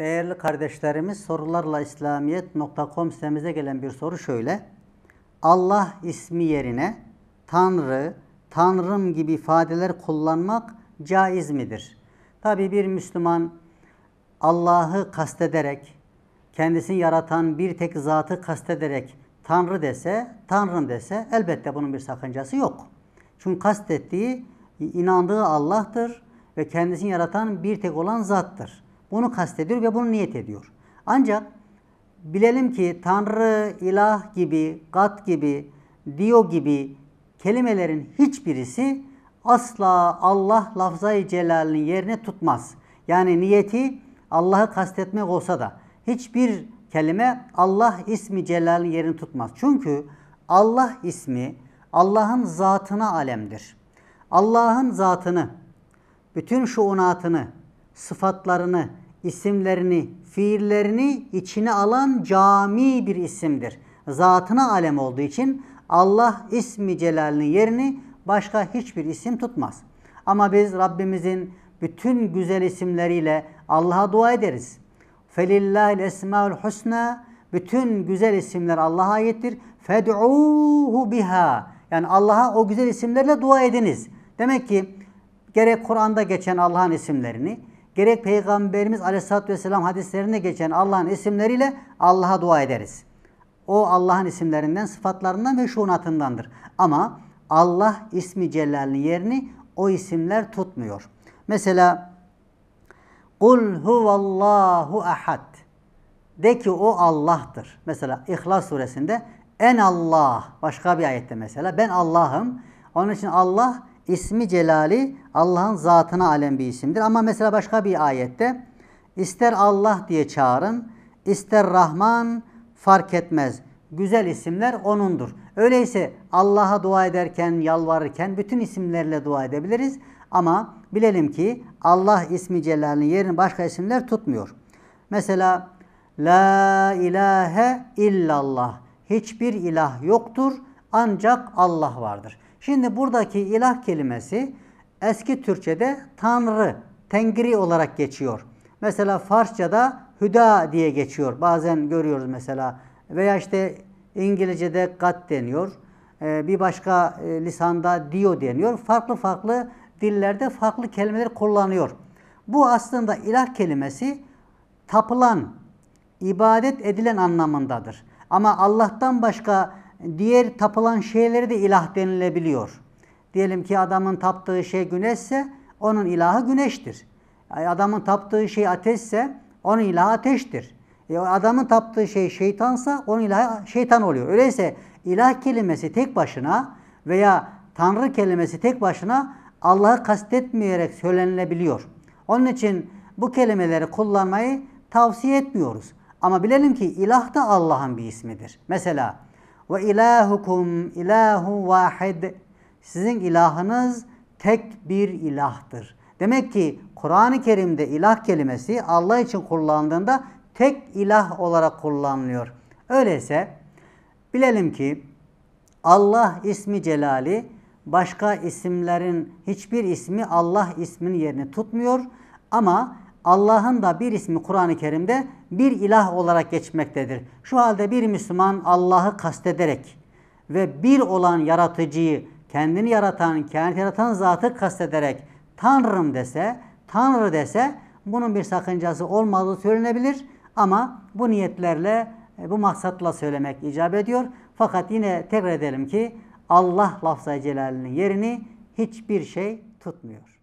Değerli kardeşlerimiz sorularla İslamiyet.com sitemize gelen bir soru şöyle. Allah ismi yerine Tanrı, Tanrım gibi ifadeler kullanmak caiz midir? Tabi bir Müslüman Allah'ı kastederek, kendisini yaratan bir tek zatı kastederek Tanrı dese, Tanrım dese elbette bunun bir sakıncası yok. Çünkü kastettiği inandığı Allah'tır ve kendisini yaratan bir tek olan zattır. Bunu kastediyor ve bunu niyet ediyor. Ancak bilelim ki Tanrı, ilah gibi, kat gibi, dio gibi kelimelerin hiçbirisi asla Allah lafzayı celalinin yerine tutmaz. Yani niyeti Allah'ı kastetmek olsa da hiçbir kelime Allah ismi celalinin yerini tutmaz. Çünkü Allah ismi Allah'ın zatına alemdir. Allah'ın zatını, bütün şuunatını, sıfatlarını, isimlerini, fiillerini içine alan cami bir isimdir. Zatına alem olduğu için Allah ismi celalinin yerini başka hiçbir isim tutmaz. Ama biz Rabbimizin bütün güzel isimleriyle Allah'a dua ederiz. Felillahil esmaül husna bütün güzel isimler Allah'a aittir. Fed'uhu biha. Yani Allah'a o güzel isimlerle dua ediniz. Demek ki gerek Kur'an'da geçen Allah'ın isimlerini, gerek Peygamberimiz Aleyhisselatü Vesselam hadislerinde geçen Allah'ın isimleriyle Allah'a dua ederiz. O Allah'ın isimlerinden, sıfatlarından ve şunatındandır. Ama Allah ismi Celal'in yerini o isimler tutmuyor. Mesela Kul huvallahu ahad. De ki o Allah'tır. Mesela İhlas suresinde en Allah başka bir ayette mesela ben Allah'ım. Onun için Allah ismi celali Allah'ın zatına alem bir isimdir. Ama mesela başka bir ayette ister Allah diye çağırın, ister Rahman fark etmez. Güzel isimler O'nundur. Öyleyse Allah'a dua ederken, yalvarırken bütün isimlerle dua edebiliriz. Ama bilelim ki Allah ismi celalinin yerini başka isimler tutmuyor. Mesela La ilahe illallah. Hiçbir ilah yoktur ancak Allah vardır. Şimdi buradaki ilah kelimesi eski Türkçe'de tanrı, tengri olarak geçiyor. Mesela Farsça'da hüda diye geçiyor. Bazen görüyoruz mesela. Veya işte İngilizce'de kat deniyor. Ee, bir başka e, lisanda dio deniyor. Farklı farklı dillerde farklı kelimeler kullanıyor. Bu aslında ilah kelimesi tapılan, ibadet edilen anlamındadır. Ama Allah'tan başka diğer tapılan şeyleri de ilah denilebiliyor. Diyelim ki adamın taptığı şey güneşse onun ilahı güneştir. adamın taptığı şey ateşse onun ilahı ateştir. E adamın taptığı şey şeytansa onun ilahı şeytan oluyor. Öyleyse ilah kelimesi tek başına veya tanrı kelimesi tek başına Allah'ı kastetmeyerek söylenilebiliyor. Onun için bu kelimeleri kullanmayı tavsiye etmiyoruz. Ama bilelim ki ilah da Allah'ın bir ismidir. Mesela ve ilahukum ilahu vahid. Sizin ilahınız tek bir ilahtır. Demek ki Kur'an-ı Kerim'de ilah kelimesi Allah için kullandığında tek ilah olarak kullanılıyor. Öyleyse bilelim ki Allah ismi celali başka isimlerin hiçbir ismi Allah isminin yerini tutmuyor ama Allah'ın da bir ismi Kur'an-ı Kerim'de bir ilah olarak geçmektedir. Şu halde bir Müslüman Allah'ı kastederek ve bir olan yaratıcıyı, kendini yaratan, kendini yaratan zatı kastederek Tanrım dese, Tanrı dese bunun bir sakıncası olmadığı söylenebilir. Ama bu niyetlerle, e, bu maksatla söylemek icap ediyor. Fakat yine tekrar edelim ki Allah lafza celalinin yerini hiçbir şey tutmuyor.